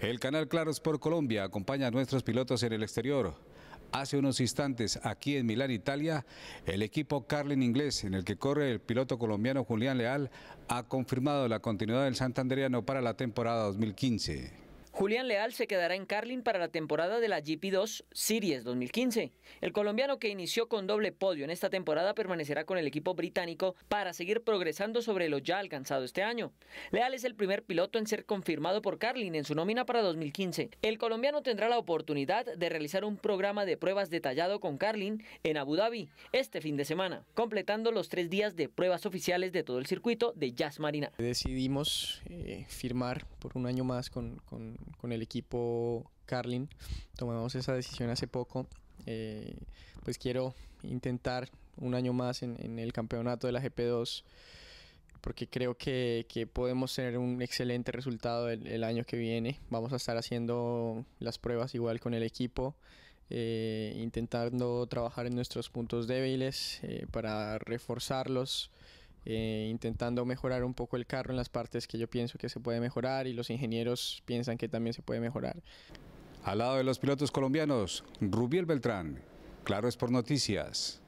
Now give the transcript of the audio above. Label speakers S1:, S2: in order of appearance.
S1: El canal Claros por Colombia acompaña a nuestros pilotos en el exterior. Hace unos instantes, aquí en Milán, Italia, el equipo Carlin Inglés, en el que corre el piloto colombiano Julián Leal, ha confirmado la continuidad del santandereano para la temporada 2015.
S2: Julián Leal se quedará en Carlin para la temporada de la GP2 Series 2015. El colombiano que inició con doble podio en esta temporada permanecerá con el equipo británico para seguir progresando sobre lo ya alcanzado este año. Leal es el primer piloto en ser confirmado por Carlin en su nómina para 2015. El colombiano tendrá la oportunidad de realizar un programa de pruebas detallado con Carlin en Abu Dhabi este fin de semana, completando los tres días de pruebas oficiales de todo el circuito de Jazz Marina.
S3: Decidimos eh, firmar por un año más con con, el equipo Carlin. Tomamos esa decisión hace poco. Eh, pues quiero intentar un año más en, el campeonato de la GP2 porque creo que, que podemos tener un excelente resultado el, el, año que viene. Vamos a estar haciendo las pruebas igual con el equipo, eh, intentando trabajar en nuestros puntos débiles eh, para reforzarlos eh, intentando mejorar un poco el carro en las partes que yo pienso que se puede mejorar y los ingenieros piensan que también se puede
S1: mejorar. Al lado de los pilotos colombianos, Rubiel Beltrán, Claro es por Noticias.